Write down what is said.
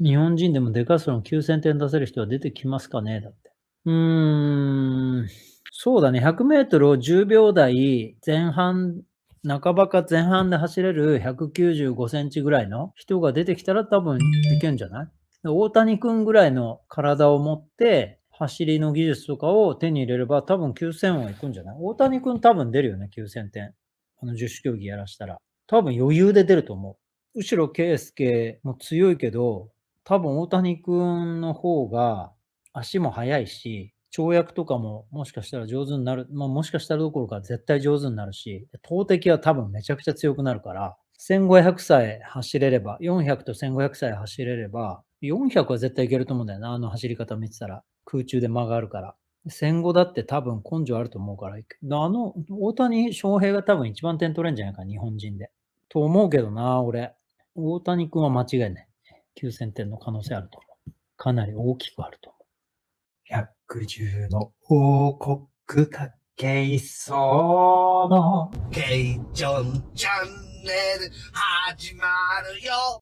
日本人でもデカストロン9000点出せる人は出てきますかねだって。うーん。そうだね。100メートルを10秒台前半、半ばか前半で走れる195センチぐらいの人が出てきたら多分いけんじゃない大谷君ぐらいの体を持って、走りの技術とかを手に入れれば多分9000はいくんじゃない大谷君多分出るよね、9000点。あの1種競技やらしたら。多分余裕で出ると思う。後ろ圭介も強いけど、多分大谷君の方が足も速いし、跳躍とかももしかしたら上手になる、まあ、もしかしたらどころか絶対上手になるし、投擲は多分めちゃくちゃ強くなるから、1500歳走れれば、400と1500歳走れれば、400は絶対いけると思うんだよな、あの走り方見てたら。空中で間があるから。戦後だって多分根性あると思うから、あの、大谷翔平が多分一番点取れんじゃないか、日本人で。と思うけどな、俺。大谷君は間違いない。9000点の可能性あると思う。かなり大きくあると思う。110の王国かけそうのケイジョンチャンネル始まるよ